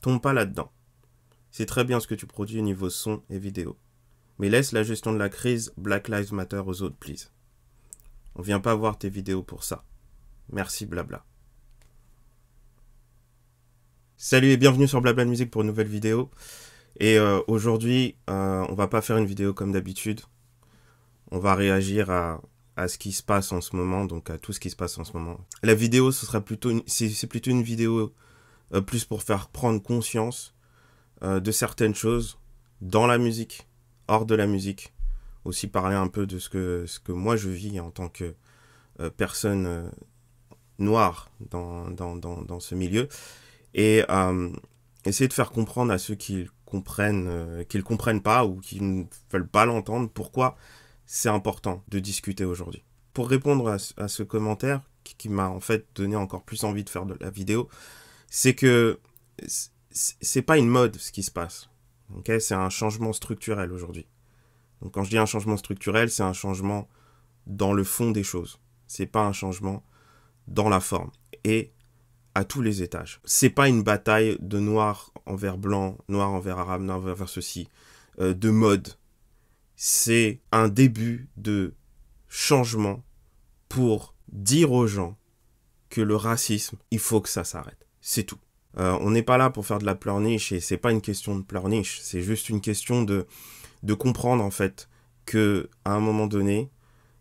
Tombe pas là-dedans. C'est très bien ce que tu produis au niveau son et vidéo. Mais laisse la gestion de la crise Black Lives Matter aux autres, please. On vient pas voir tes vidéos pour ça. Merci, blabla. Salut et bienvenue sur Blabla Musique pour une nouvelle vidéo. Et euh, aujourd'hui, euh, on va pas faire une vidéo comme d'habitude. On va réagir à, ce qui se passe en ce moment, donc à tout ce qui se passe en ce moment. La vidéo, ce sera plutôt, c'est plutôt une vidéo euh, plus pour faire prendre conscience euh, de certaines choses dans la musique, hors de la musique. Aussi parler un peu de ce que, ce que moi je vis en tant que euh, personne noire dans, ce milieu. Et essayer de faire comprendre à ceux qui comprennent, qui ne comprennent pas ou qui ne veulent pas l'entendre pourquoi c'est important de discuter aujourd'hui. Pour répondre à, ce commentaire, qui m'a en fait donné encore plus envie de faire de la vidéo, c'est que c'est pas une mode ce qui se passe. c'est un changement structurel aujourd'hui. Donc quand je dis un changement structurel, c'est un changement dans le fond des choses. C'est pas un changement dans la forme et à tous les étages. C'est pas une bataille de noir envers blanc, noir envers arabe, noir envers ceci, euh, de mode. C'est un début de changement pour dire aux gens que le racisme, il faut que ça s'arrête. C'est tout. Euh, on n'est pas là pour faire de la pleurniche et c'est pas une question de pleurniche, c'est juste une question de, de comprendre en fait que à un moment donné,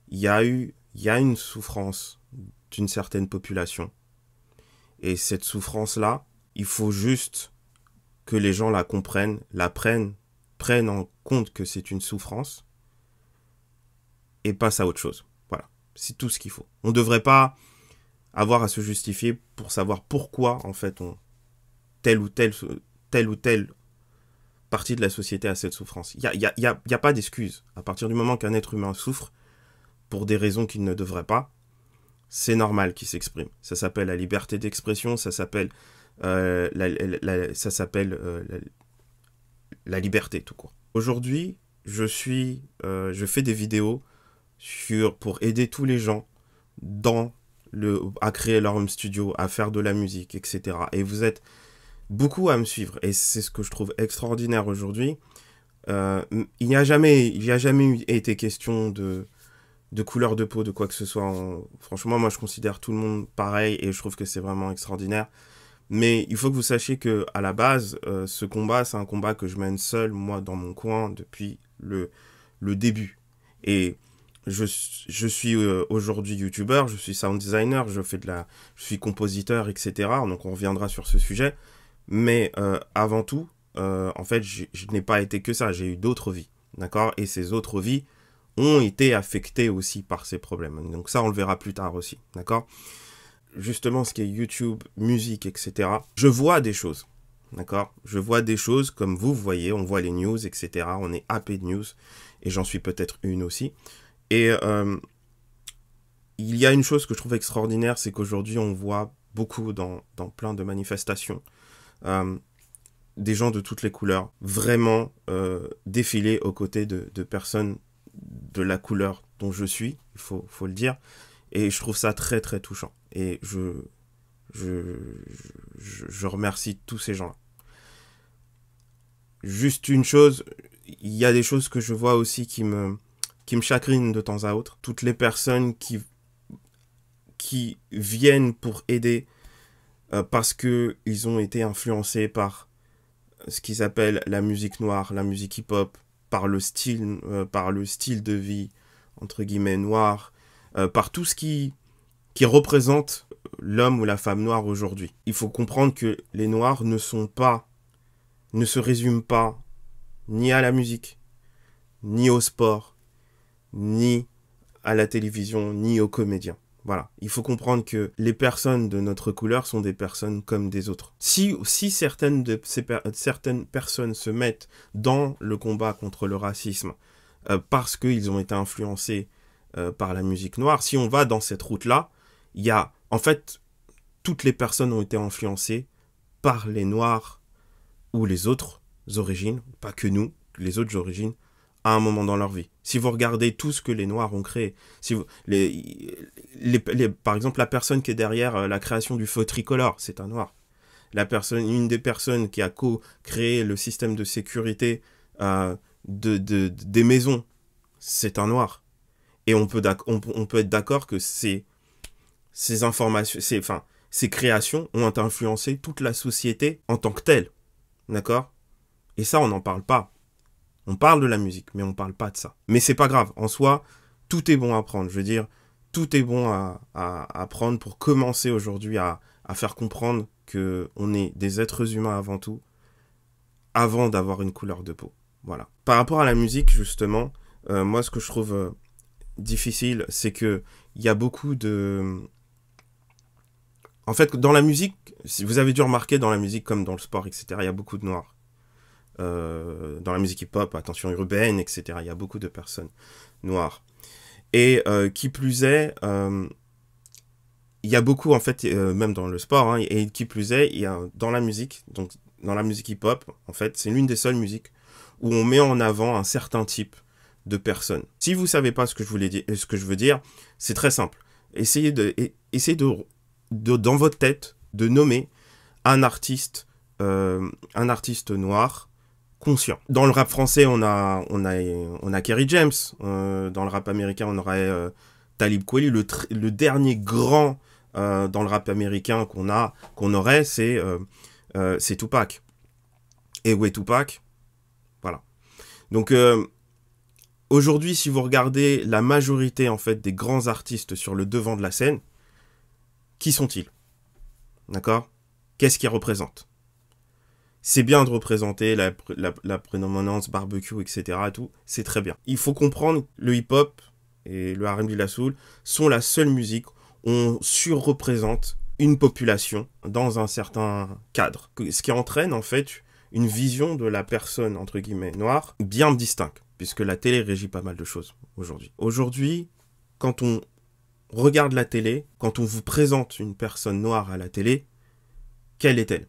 il y a eu il y a une souffrance d'une certaine population. Et cette souffrance là, il faut juste que les gens la comprennent, la prennent, prennent en compte que c'est une souffrance et passent à autre chose. Voilà, c'est tout ce qu'il faut. On ne devrait pas avoir à se justifier pour savoir pourquoi en fait on telle ou telle telle ou telle partie de la société a cette souffrance. Il n'y a, pas d'excuse. À partir du moment qu'un être humain souffre pour des raisons qu'il ne devrait pas, c'est normal qu'il s'exprime. Ça s'appelle la liberté d'expression, ça s'appelle euh, la, ça s'appelle euh, la, liberté tout court. Aujourd'hui, je suis, euh, je fais des vidéos sur pour aider tous les gens dans à créer leur home studio, à faire de la musique, etc. Et vous êtes beaucoup à me suivre. Et c'est ce que je trouve extraordinaire aujourd'hui. Euh, il n'y a jamais, il y a jamais été question de, de couleur de peau, de quoi que ce soit. Franchement, moi, je considère tout le monde pareil et je trouve que c'est vraiment extraordinaire. Mais il faut que vous sachiez que à la base, euh, ce combat, c'est un combat que je mène seul, moi, dans mon coin, depuis le, le début. Et je, suis euh, aujourd'hui youtubeur, je suis sound designer, je fais de la, je suis compositeur, etc. Donc on reviendra sur ce sujet. Mais euh, avant tout, euh, en fait, je, n'ai pas été que ça. J'ai eu d'autres vies, d'accord Et ces autres vies ont été affectées aussi par ces problèmes. Donc ça, on le verra plus tard aussi, d'accord Justement, ce qui est YouTube, musique, etc. Je vois des choses, d'accord Je vois des choses comme vous voyez. On voit les news, etc. On est happé de news, et j'en suis peut-être une aussi. Et euh, il y a une chose que je trouve extraordinaire, c'est qu'aujourd'hui on voit beaucoup dans, plein de manifestations euh, des gens de toutes les couleurs vraiment euh, défiler aux côtés de, personnes de la couleur dont je suis, il faut, le dire. Et je trouve ça très très touchant. Et je, je remercie tous ces gens-là. Juste une chose, il y a des choses que je vois aussi qui me, qui me chagrinent de temps à autre. Toutes les personnes qui, qui viennent pour aider euh, parce parce qu'ils ont été influencés par euh, ce qu'ils appellent la musique noire, la musique hip-hop, par le style, euh, par le style de vie entre guillemets noir, par tout ce qui qui représente l'homme ou la femme noire aujourd'hui. Il faut comprendre que les noirs ne sont pas, ne se résument pas ni à la musique, ni au sport, ni à la télévision, ni aux comédiens. Voilà, il faut comprendre que les personnes de notre couleur sont des personnes comme des autres. Si, si certaines, de certaines personnes se mettent dans le combat contre le racisme euh, parce qu'ils ont été influencés euh, par la musique noire, si on va dans cette route-là, il y a... En fait, toutes les personnes ont été influencées par les noirs ou les autres origines, pas que nous, les autres origines, à un moment dans leur vie. Si vous regardez tout ce que les Noirs ont créé, si vous, les, par exemple la personne qui est derrière euh, la création du feu tricolore, c'est un Noir. La personne, une des personnes qui a co-créé le système de sécurité euh, de, des maisons, c'est un Noir. Et on peut, on, on peut être d'accord que ces, ces informations, ces, enfin, ces créations ont influencé toute la société en tant que telle. D'accord Et ça, on n'en parle pas. On parle de la musique, mais on parle pas de ça. Mais c'est pas grave. En soi, tout est bon à prendre. Je veux dire, tout est bon à, à, prendre pour commencer aujourd'hui à, faire comprendre que on est des êtres humains avant tout, avant d'avoir une couleur de peau. Voilà. Par rapport à la musique, justement, euh, moi, ce que je trouve euh, difficile, c'est que il y a beaucoup de. En fait, dans la musique, vous avez dû remarquer dans la musique comme dans le sport, etc., il y a beaucoup de noirs. Euh, dans la musique hip-hop, attention urbaine, etc. Il y a beaucoup de personnes noires. Et qui plus est, il y a beaucoup, en fait, même dans le sport, et qui plus est, il dans la musique, donc dans la musique hip-hop, en fait, c'est l'une des seules musiques où on met en avant un certain type de personnes. Si vous ne savez pas ce que je, voulais dire, ce que je veux dire, c'est très simple. Essayez, de, essayez de, dans votre tête, de nommer un artiste, euh, un artiste noir conscient. Dans le rap français, on a, on a, on a Kerry James. Euh, dans le rap américain, on aurait euh, Talib Kweli. Le, dernier grand euh, dans le rap américain qu'on a, qu'on aurait, c'est c'est Tupac. Et où est Tupac. Voilà. Donc aujourd'hui, si vous regardez la majorité en fait des grands artistes sur le devant de la scène, qui sont-ils D'accord Qu'est-ce qu'ils représentent c'est bien de représenter la, la, prédominance barbecue, etc. tout, c'est très bien. Il faut comprendre le hip-hop et le R&B, la soul sont la seule musique où on surreprésente une population dans un certain cadre, ce qui entraîne en fait une vision de la personne entre guillemets noire bien distincte, puisque la télé régit pas mal de choses aujourd'hui. Aujourd'hui, quand on regarde la télé, quand on vous présente une personne noire à la télé, quelle est-elle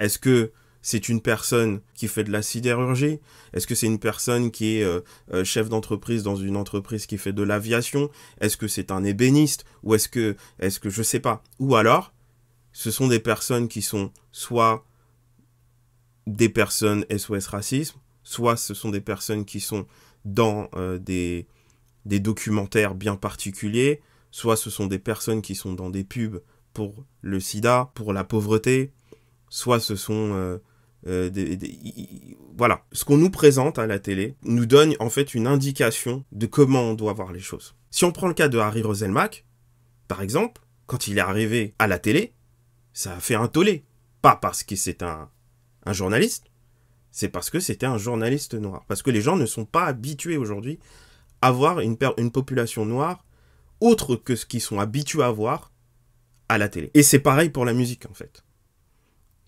est-ce que c'est une personne qui fait de la sidérurgie Est-ce que c'est une personne qui est euh, euh, chef d'entreprise dans une entreprise qui fait de l'aviation Est-ce que c'est un ébéniste Ou est-ce que, est-ce que je sais pas Ou alors, ce sont des personnes qui sont soit des personnes SOS racisme, soit ce sont des personnes qui sont dans euh, des, des documentaires bien particuliers, soit ce sont des personnes qui sont dans des pubs pour le sida, pour la pauvreté, soit ce sont euh, euh, des, voilà, ce qu'on nous présente à la télé nous donne en fait une indication de comment on doit voir les choses. Si on prend le cas de Harry Roselmack, par exemple, quand il est arrivé à la télé, ça a fait un tollé. Pas parce que c'est un, journaliste, c'est parce que c'était un journaliste noir. Parce que les gens ne sont pas habitués aujourd'hui à voir une, une population noire autre que ce qu'ils sont habitués à voir à la télé. Et c'est pareil pour la musique en fait.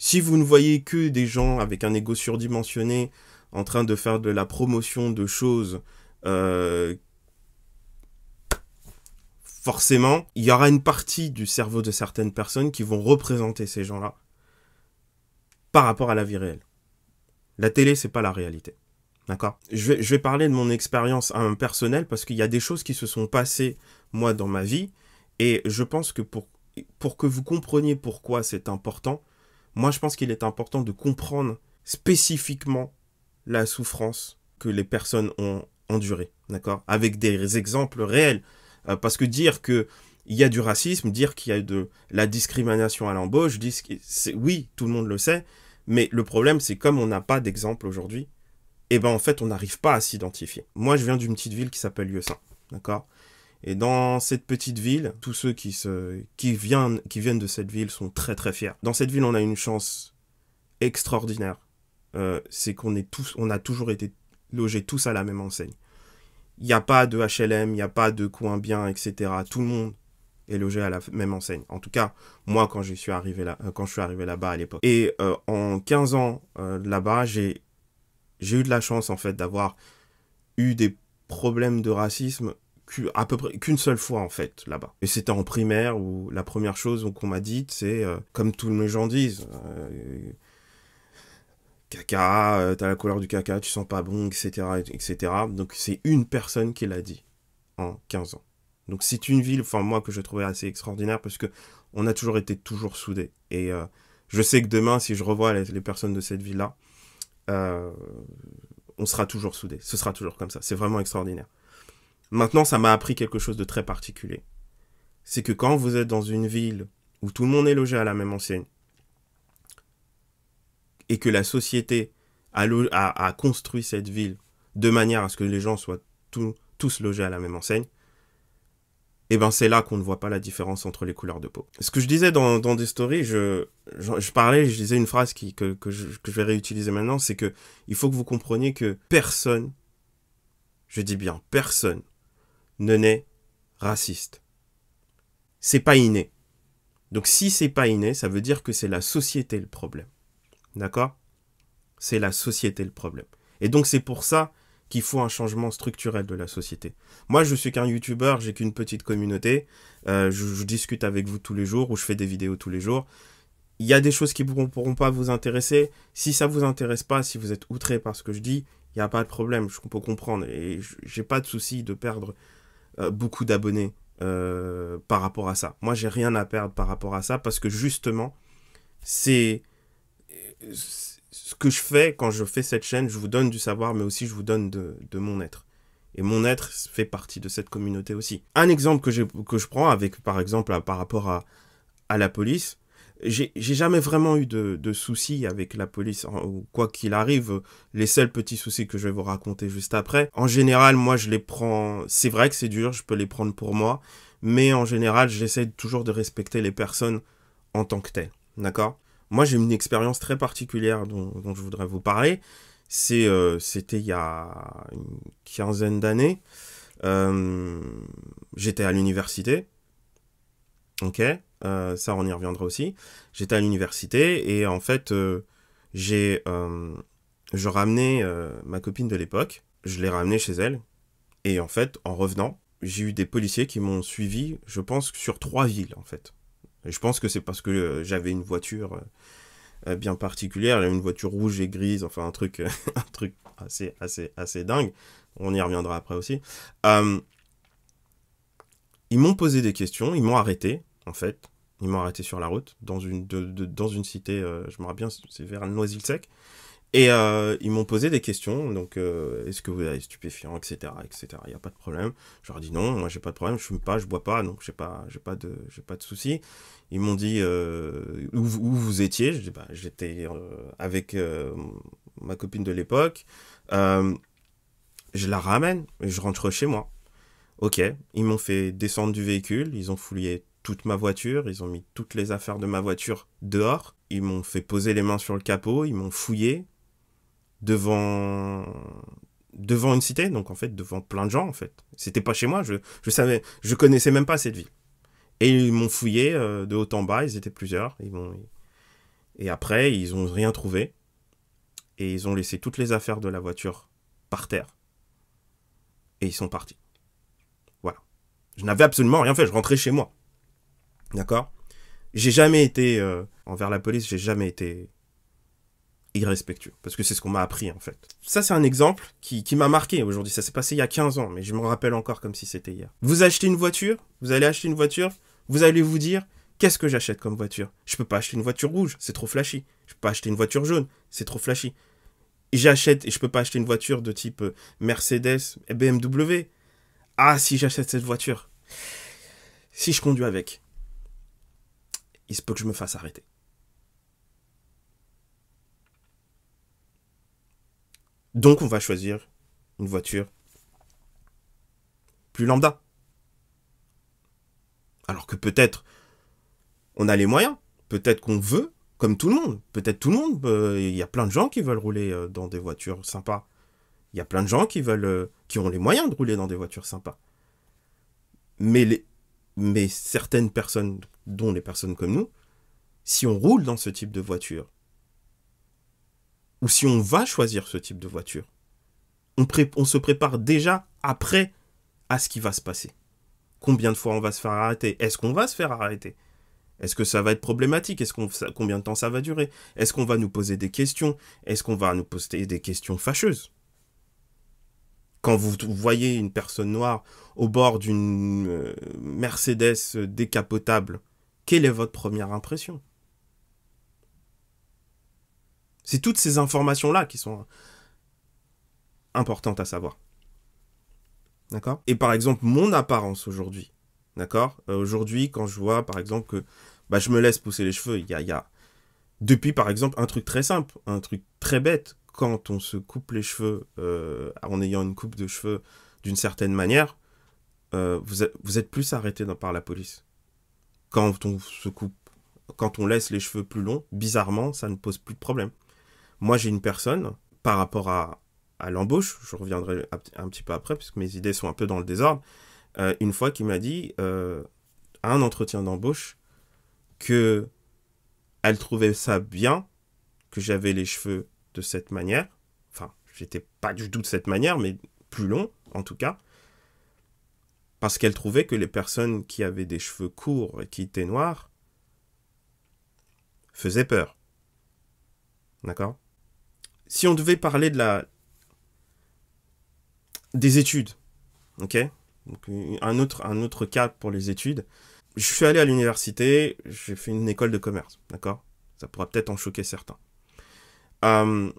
Si vous ne voyez que des gens avec un ego surdimensionné en train de faire de la promotion de choses, euh, forcément, il y aura une partie du cerveau de certaines personnes qui vont représenter ces gens-là par rapport à la vie réelle. La télé, c'est pas la réalité. D'accord je vais, parler de mon expérience un personnelle parce qu'il y a des choses qui se sont passées, moi, dans ma vie. Et je pense que pour, pour que vous compreniez pourquoi c'est important, moi, je pense qu'il est important de comprendre spécifiquement la souffrance que les personnes ont endurée, d'accord Avec des exemples réels. Euh, parce que dire qu'il y a du racisme, dire qu'il y a de la discrimination à l'embauche, oui, tout le monde le sait, mais le problème, c'est comme on n'a pas d'exemple aujourd'hui, eh ben en fait, on n'arrive pas à s'identifier. Moi, je viens d'une petite ville qui s'appelle Lieux-Saint, d'accord et dans cette petite ville, tous ceux qui, se, qui, viennent, qui viennent de cette ville sont très très fiers. Dans cette ville, on a une chance extraordinaire. Euh, c'est qu'on est tous, on a toujours été logés tous à la même enseigne. Il n'y a pas de HLM, il n'y a pas de coin bien, etc. Tout le monde est logé à la même enseigne. En tout cas, moi, quand je suis arrivé là, euh, quand je suis arrivé là-bas à l'époque. Et euh, en 15 ans là-bas, j'ai, j'ai eu de la chance en fait d'avoir eu des problèmes de racisme à peu près qu'une seule fois en fait là-bas. Et c'était en primaire où la première chose qu'on m'a dite, c'est euh, comme tous les gens disent, euh, caca, euh, t'as la couleur du caca, tu sens pas bon, etc., etc. Donc c'est une personne qui l'a dit en 15 ans. Donc c'est une ville, enfin moi que je trouvais assez extraordinaire parce que on a toujours été toujours soudés. Et je sais que demain, si je revois les personnes de cette ville-là, on sera toujours soudés. Ce sera toujours comme ça. C'est vraiment extraordinaire. Maintenant, ça m'a appris quelque chose de très particulier. C'est que quand vous êtes dans une ville où tout le monde est logé à la même enseigne, et que la société a, construit cette ville de manière à ce que les gens soient tous logés à la même enseigne, eh ben c'est là qu'on ne voit pas la différence entre les couleurs de peau. Ce que je disais dans, des stories, je, parlais, je disais une phrase que, je, que je vais réutiliser maintenant, c'est que il faut que vous compreniez que personne, je dis bien personne, ne naît raciste. C'est pas inné. Donc si c'est pas inné, ça veut dire que c'est la société le problème. D'accord C'est la société le problème. Et donc c'est pour ça qu'il faut un changement structurel de la société. Moi, je suis qu'un youtubeur, j'ai qu'une petite communauté, euh, je, discute avec vous tous les jours ou je fais des vidéos tous les jours. Il y a des choses qui ne pourront, pas vous intéresser. Si ça ne vous intéresse pas, si vous êtes outré par ce que je dis, il n'y a pas de problème, je peux comprendre. Et j'ai pas de souci de perdre euh, beaucoup d'abonnés euh, par rapport à ça. Moi, j'ai rien à perdre par rapport à ça parce que justement, c'est ce que je fais quand je fais cette chaîne. Je vous donne du savoir, mais aussi je vous donne de, mon être. Et mon être fait partie de cette communauté aussi. Un exemple que, que je prends avec, par exemple, par rapport à, à la police, j'ai jamais vraiment eu de, soucis avec la police, ou quoi qu'il arrive, les seuls petits soucis que je vais vous raconter juste après. En général, moi, je les prends, c'est vrai que c'est dur, je peux les prendre pour moi, mais en général, j'essaie toujours de respecter les personnes en tant que telles, d'accord Moi, j'ai une expérience très particulière dont, je voudrais vous parler, c'est euh, c'était il y a une quinzaine d'années, euh, j'étais à l'université, Ok euh, Ça, on y reviendra aussi. J'étais à l'université et en fait, euh, j'ai, euh, je ramenais ma copine de l'époque. Je l'ai ramenée chez elle. Et en fait, en revenant, j'ai eu des policiers qui m'ont suivi, je pense, sur trois villes, en fait. Et je pense que c'est parce que j'avais une voiture bien particulière, une voiture rouge et grise, enfin un truc, un truc assez, assez, assez dingue. On y reviendra après aussi. ils m'ont posé des questions, ils m'ont arrêté, en fait. Ils m'ont arrêté sur la route, dans une, de, dans une cité, euh, je me rappelle bien, c'est vers Noisy-le-Sec. Et euh, ils m'ont posé des questions, donc euh, est-ce que vous avez stupéfiant, etc., etc. Il n'y a pas de problème. Je leur ai dit non, moi j'ai pas de problème, je fume pas, je bois pas, donc j'ai pas, j'ai pas de, j'ai pas de souci. Ils m'ont dit où, vous étiez. Je dis bah j'étais avec ma copine de l'époque. je la ramène et je rentre chez moi. Ok, ils m'ont fait descendre du véhicule, ils ont fouillé toute ma voiture, ils ont mis toutes les affaires de ma voiture dehors, ils m'ont fait poser les mains sur le capot, ils m'ont fouillé devant devant une cité, donc en fait devant plein de gens en fait. C'était pas chez moi, je je savais, je connaissais même pas cette ville. Et ils m'ont fouillé euh, de haut en bas, ils étaient plusieurs, ils m'ont et après ils ont rien trouvé et ils ont laissé toutes les affaires de la voiture par terre et ils sont partis. Voilà. Je n'avais absolument rien fait, je rentrais chez moi. D'accord J'ai jamais été, euh, envers la police, j'ai jamais été irrespectueux. Parce que c'est ce qu'on m'a appris, en fait. Ça, c'est un exemple qui, m'a marqué aujourd'hui. Ça s'est passé il y a 15 ans, mais je me rappelle encore comme si c'était hier. Vous achetez une voiture, vous allez acheter une voiture, vous allez vous dire, qu'est-ce que j'achète comme voiture Je peux pas acheter une voiture rouge, c'est trop flashy. Je peux pas acheter une voiture jaune, c'est trop flashy. J'achète, et je peux pas acheter une voiture de type euh, Mercedes et BMW. Ah, si j'achète cette voiture, si je conduis avec, il se peut que je me fasse arrêter. Donc on va choisir une voiture plus lambda. Alors que peut-être on a les moyens, peut-être qu'on veut, comme tout le monde, peut-être tout le monde, euh, il y a plein de gens qui veulent rouler euh, dans des voitures sympas. Il y a plein de gens qui veulent, euh, qui ont les moyens de rouler dans des voitures sympas. Mais les, mais certaines personnes, dont les personnes comme nous, si on roule dans ce type de voiture, ou si on va choisir ce type de voiture, on, on se prépare déjà après à ce qui va se passer. Combien de fois on va se faire arrêter Est-ce qu'on va se faire arrêter Est-ce que ça va être problématique Est-ce combien de temps ça va durer Est-ce qu'on va nous poser des questions Est-ce qu'on va nous poser des questions fâcheuses quand vous voyez une personne noire au bord d'une euh, Mercedes décapotable, quelle est votre première impression C'est toutes ces informations-là qui sont importantes à savoir. D'accord Et par exemple, mon apparence aujourd'hui. D'accord euh, Aujourd'hui, quand je vois, par exemple, que bah, je me laisse pousser les cheveux, il y a... Depuis, par exemple, un truc très simple, un truc très bête quand on se coupe les cheveux euh, en ayant une coupe de cheveux d'une certaine manière, euh, vous, êtes, plus arrêté par la police. Quand on se coupe, quand on laisse les cheveux plus longs, bizarrement, ça ne pose plus de problème. Moi, j'ai une personne, par rapport à, à l'embauche, je reviendrai un petit peu après, puisque mes idées sont un peu dans le désordre, euh, une fois qui m'a dit, à un entretien d'embauche, que elle trouvait ça bien que j'avais les cheveux de cette manière. Enfin, j'étais pas du tout de cette manière, mais plus long, en tout cas. Parce qu'elle trouvait que les personnes qui avaient des cheveux courts et qui étaient noirs faisaient peur. D'accord Si on devait parler de la. des études, ok un autre, un autre cas pour les études. Je suis allé à l'université, j'ai fait une école de commerce, d'accord Ça pourrait peut-être en choquer certains. Euh,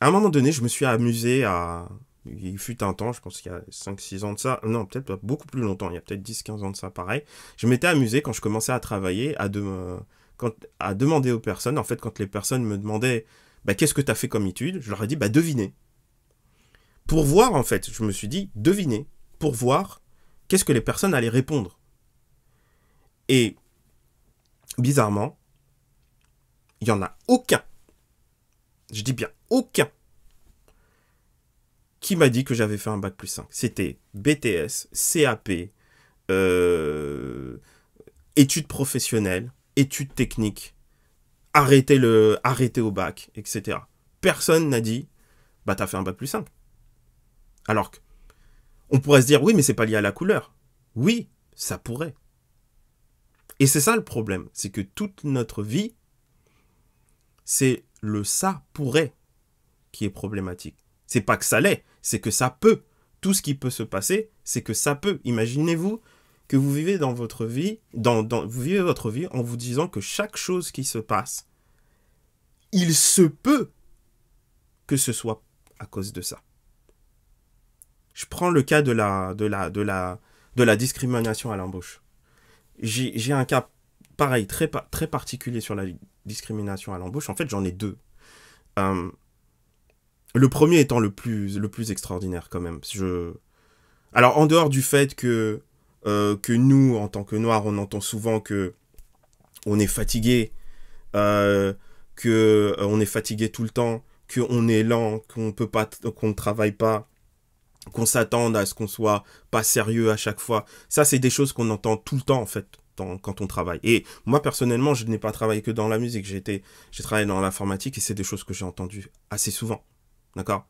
à un moment donné, je me suis amusé à. Il fut un temps, je pense qu'il y a 5-6 ans de ça, non, peut-être pas beaucoup plus longtemps, il y a peut-être 10-15 ans de ça, pareil. Je m'étais amusé quand je commençais à travailler à, de... quand... à demander aux personnes, en fait, quand les personnes me demandaient bah, qu'est-ce que tu as fait comme étude, je leur ai dit bah, devinez. Pour voir, en fait, je me suis dit devinez, pour voir qu'est-ce que les personnes allaient répondre. Et bizarrement, il n'y en a aucun je dis bien aucun, qui m'a dit que j'avais fait un bac plus 5. C'était BTS, CAP, euh, études professionnelles, études techniques, arrêter, le, arrêter au bac, etc. Personne n'a dit, bah t'as fait un bac plus 5. Alors qu'on pourrait se dire, oui, mais c'est pas lié à la couleur. Oui, ça pourrait. Et c'est ça le problème, c'est que toute notre vie, c'est le ça pourrait qui est problématique. C'est pas que ça l'est, c'est que ça peut. Tout ce qui peut se passer, c'est que ça peut. Imaginez-vous que vous vivez dans votre vie, dans, vous vivez votre vie en vous disant que chaque chose qui se passe, il se peut que ce soit à cause de ça. Je prends le cas de la, de la, de la, de la discrimination à l'embauche. J'ai un cas pareil, très, particulier sur la discrimination à l'embauche. En fait, j'en ai deux. Euh, le premier étant le plus, extraordinaire quand même. Je... Alors, en dehors du fait que, euh, que nous, en tant que Noirs, on entend souvent que on est fatigué, euh, que euh, on est fatigué tout le temps, qu'on est lent, qu'on peut pas, qu'on ne travaille pas, qu'on s'attende à ce qu'on soit pas sérieux à chaque fois. Ça, c'est des choses qu'on entend tout le temps en fait quand on travaille. Et moi, personnellement, je n'ai pas travaillé que dans la musique. J'ai été, j'ai travaillé dans l'informatique et c'est des choses que j'ai entendues assez souvent. D'accord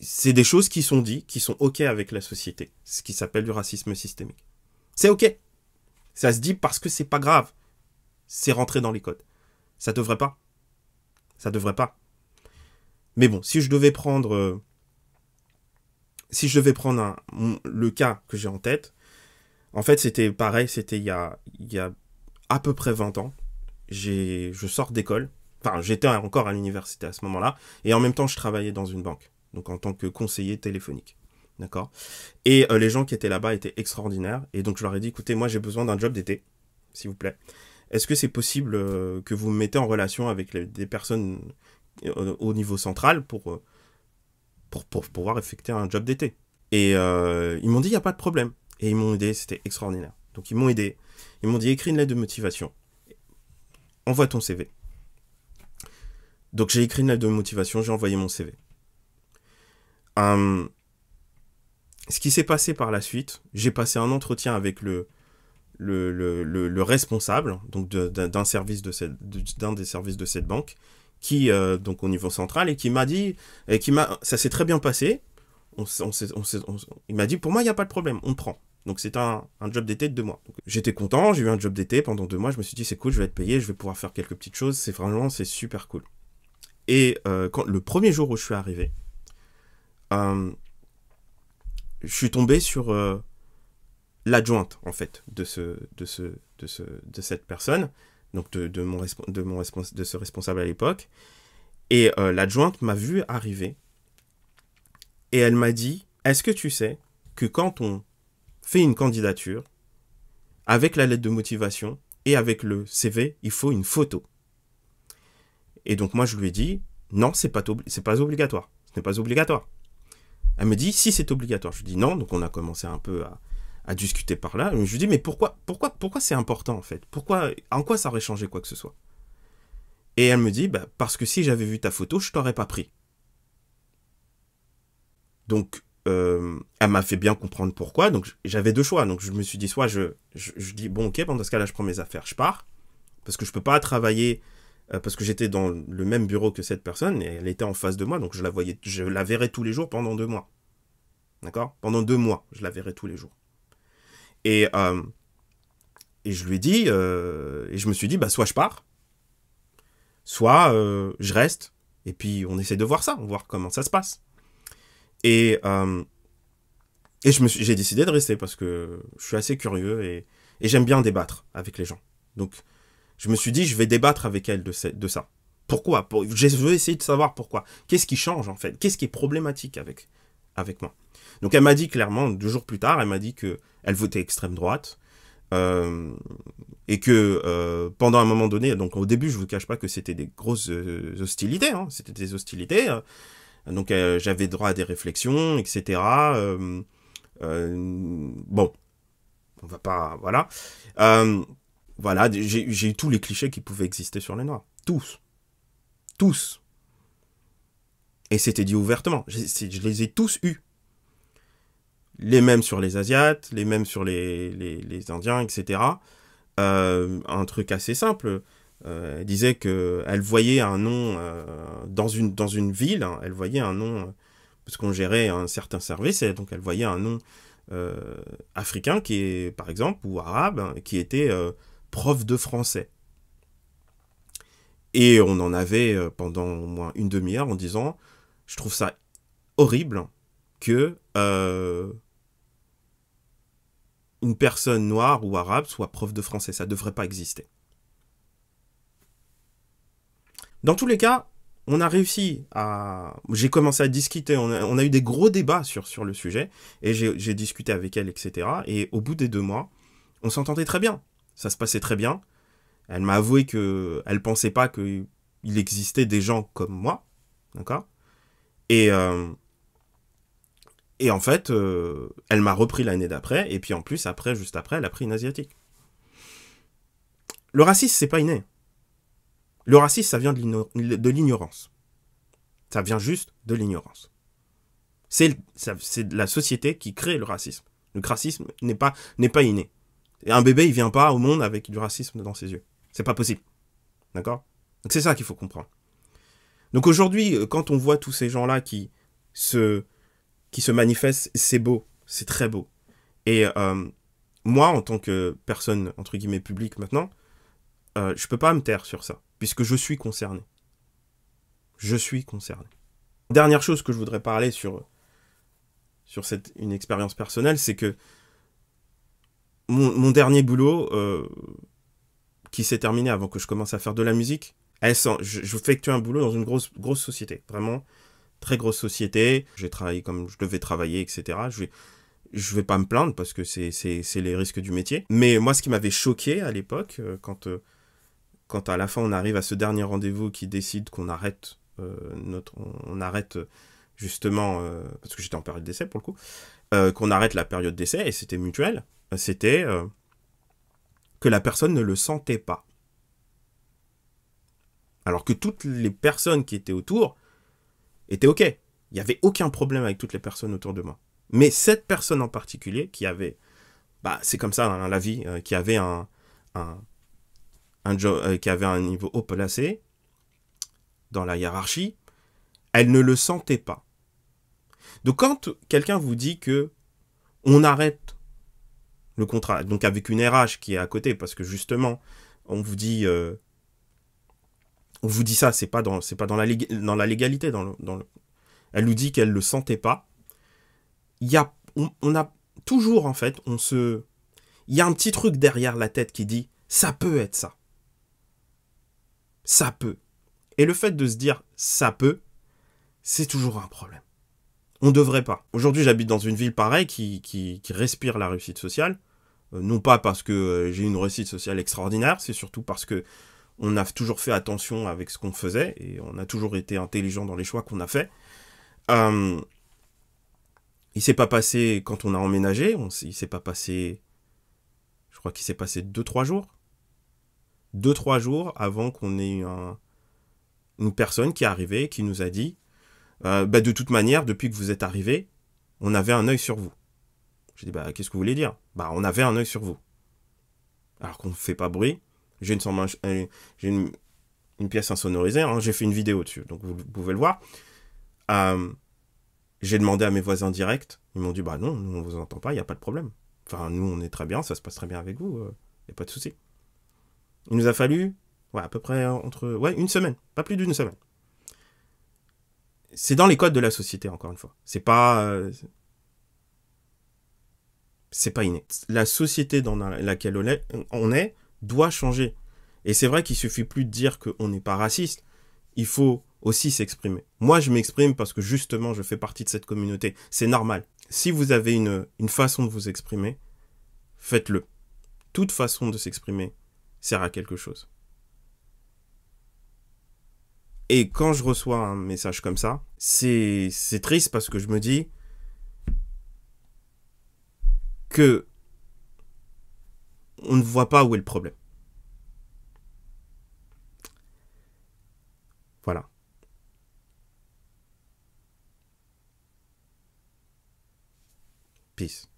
C'est des choses qui sont dites, qui sont OK avec la société. Ce qui s'appelle du racisme systémique. C'est OK. Ça se dit parce que c'est pas grave. C'est rentré dans les codes. Ça devrait pas. Ça devrait pas. Mais bon, si je devais prendre. Euh, si je devais prendre le cas que j'ai en tête, en fait, c'était pareil, c'était il y a, il y a à peu près 20 ans. J'ai, je sors d'école. Enfin, j'étais encore à l'université à ce moment-là. Et en même temps, je travaillais dans une banque. Donc, en tant que conseiller téléphonique. D'accord Et euh, les gens qui étaient là-bas étaient extraordinaires. Et donc, je leur ai dit, écoutez, moi, j'ai besoin d'un job d'été, s'il vous plaît. Est-ce que c'est possible euh, que vous me mettez en relation avec des personnes euh, au niveau central pour, pour, pour pouvoir effectuer un job d'été Et ils m'ont dit, il n'y a pas de problème. Et ils m'ont aidé, c'était extraordinaire. Donc ils m'ont aidé. Ils m'ont dit écris une lettre de motivation. Envoie ton CV. Donc j'ai écrit une lettre de motivation, j'ai envoyé mon CV. Hum, ce qui s'est passé par la suite, j'ai passé un entretien avec le, responsable donc d'un service de cette d'un des services de cette banque qui euh, donc au niveau central et qui m'a dit et qui m'a ça s'est très bien passé il m'a dit pour moi il n'y a pas de problème on prend donc c'est un, job d'été de deux mois. J'étais content, j'ai eu un job d'été pendant deux mois, je me suis dit c'est cool, je vais être payé, je vais pouvoir faire quelques petites choses, c'est vraiment c'est super cool. Et euh, quand, le premier jour où je suis arrivé, euh, je suis tombé sur euh, l'adjointe en fait de ce de ce de de cette personne, donc de, de mon de mon de ce responsable à l'époque. Et l'adjointe m'a vu arriver et elle m'a dit est-ce que tu sais que quand on « Fais une candidature, avec la lettre de motivation et avec le CV, il faut une photo. Et donc moi je lui ai dit non, c'est pas c'est pas obligatoire. Ce n'est pas obligatoire. Elle me dit si c'est obligatoire. Je lui dis non, donc on a commencé un peu à, discuter par là. Je lui dis mais pourquoi pourquoi pourquoi c'est important en fait Pourquoi en quoi ça aurait changé quoi que ce soit Et elle me dit bah, parce que si j'avais vu ta photo, je t'aurais pas pris. Donc euh, elle m'a fait bien comprendre pourquoi. Donc j'avais deux choix. Donc je me suis dit soit je, dis bon ok, pendant ce cas-là je prends mes affaires, je pars parce que je peux pas travailler euh, parce que j'étais dans le même bureau que cette personne et elle était en face de moi, donc je la voyais, je la verrais tous les jours pendant deux mois. D'accord Pendant deux mois, je la verrais tous les jours. Et euh, et je lui ai dit et je me suis dit bah soit je pars, soit je reste et puis on essaie de voir ça, on voir comment ça se passe. Et, euh, et j'ai décidé de rester parce que je suis assez curieux et, et j'aime bien débattre avec les gens. Donc, je me suis dit, je vais débattre avec elle de, de ça. Pourquoi Pour, Je veux essayer de savoir pourquoi. Qu'est-ce qui change en fait Qu'est-ce qui est problématique avec, avec moi Donc, elle m'a dit clairement, deux jours plus tard, elle m'a dit qu'elle votait extrême droite. Euh, et que euh, pendant un moment donné, donc au début, je ne vous cache pas que c'était des grosses euh, hostilités, hein, c'était des hostilités. Donc euh, j'avais droit à des réflexions, etc. Euh, euh, bon, on va pas... Voilà. voilà, j'ai eu tous les clichés qui pouvaient exister sur les Noirs. Tous. Tous. Et c'était dit ouvertement. Je, les ai tous eus les mêmes sur les Asiates, les mêmes sur les, Indiens, etc. un truc assez simple. Euh, elle disait qu'elle voyait un nom euh, dans, une, dans une ville, hein, elle voyait un nom, euh, parce qu'on gérait un certain service, et donc elle voyait un nom africain, qui est, par exemple, ou arabe, hein, qui était prof de français. Et on en avait pendant au moins une demi-heure en disant, je trouve ça horrible que une personne noire ou arabe soit prof de français, ça devrait pas exister. Dans tous les cas, on a réussi à... J'ai commencé à discuter, on a, eu des gros débats sur, sur le sujet, et j'ai discuté avec elle, etc. Et au bout des deux mois, on s'entendait très bien. Ça se passait très bien. Elle m'a avoué que elle pensait pas qu'il existait des gens comme moi, d'accord Et euh, et en fait, euh, elle m'a repris l'année d'après, et puis en plus après, juste après, elle a pris une asiatique. Le racisme, c'est pas inné. Le racisme, ça vient de l'ignorance. Ça vient juste de l'ignorance. C'est la société qui crée le racisme. Le racisme n'est pas, inné. Et un bébé, il vient pas au monde avec du racisme dans ses yeux. C'est pas possible. D'accord Donc c'est ça qu'il faut comprendre. Donc aujourd'hui, euh, quand on voit tous ces gens-là qui se, manifestent, c'est beau, c'est très beau. Et euh, moi, en tant que personne, entre guillemets, publique maintenant, je euh, je peux pas me taire sur ça puisque je suis concerné. Je suis concerné. Dernière chose que je voudrais parler sur, sur cette, une expérience personnelle, c'est que mon, dernier boulot, euh, qui s'est terminé avant que je commence à faire de la musique, elle je, je un boulot dans une grosse, grosse société, vraiment très grosse société. J'ai travaillé comme je devais travailler, etc. Je vais, je vais pas me plaindre parce que c'est les risques du métier. Mais moi, ce qui m'avait choqué à l'époque, euh, quand euh, quand à la fin on arrive à ce dernier rendez-vous qui décide qu'on arrête euh, notre, on, arrête justement euh, parce que j'étais en période d'essai pour le coup, euh, qu'on arrête la période d'essai et c'était mutuel, c'était que la personne ne le sentait pas, alors que toutes les personnes qui étaient autour étaient ok, il n'y avait aucun problème avec toutes les personnes autour de moi, mais cette personne en particulier qui avait, bah c'est comme ça hein, la vie, qui avait un euh, qui avait un niveau haut placé dans la hiérarchie, elle ne le sentait pas. Donc quand quelqu'un vous dit que on arrête le contrat, donc avec une RH qui est à côté, parce que justement, on vous dit, euh, on vous dit ça, c'est pas dans, c'est pas dans la, dans la légalité, dans elle nous dit qu'elle ne le sentait pas. Il y a, a toujours en fait, on se, il y a un petit truc derrière la tête qui dit, ça peut être ça ça peut. Et le fait de se dire ça peut, c'est toujours un problème. On ne devrait pas. Aujourd'hui, j'habite dans une ville pareille qui, respire la réussite sociale. Euh, non pas parce que euh, j'ai une réussite sociale extraordinaire, c'est surtout parce que on a toujours fait attention avec ce qu'on faisait et on a toujours été intelligent dans les choix qu'on a faits. Euh, il s'est pas passé quand on a emménagé, on, il s'est pas passé, je crois qu'il s'est passé deux, trois jours deux, trois jours avant qu'on ait un, une personne qui est arrivée, qui nous a dit euh, bah, De toute manière, depuis que vous êtes arrivés, on avait un œil sur vous. J'ai dit bah, Qu'est-ce que vous voulez dire Bah, on avait un œil sur vous. Alors qu'on ne fait pas bruit. J'ai une, euh, une, pièce insonorisée, hein, j'ai fait une vidéo dessus, donc vous, pouvez le voir. Euh, j'ai demandé à mes voisins directs, ils m'ont dit Bah non, nous, on ne vous entend pas, il n'y a pas de problème. Enfin, nous, on est très bien, ça se passe très bien avec vous, il n'y a pas de souci. Il nous a fallu ouais, à peu près entre ouais, une semaine, pas plus d'une semaine. C'est dans les codes de la société, encore une fois. C'est pas. Euh, c'est pas inné. La société dans laquelle on est doit changer. Et c'est vrai qu'il suffit plus de dire qu'on n'est pas raciste. Il faut aussi s'exprimer. Moi, je m'exprime parce que justement, je fais partie de cette communauté. C'est normal. Si vous avez une, une façon de vous exprimer, faites-le. Toute façon de s'exprimer sert à quelque chose. Et quand je reçois un message comme ça, c'est triste parce que je me dis que on ne voit pas où est le problème. Voilà. Peace.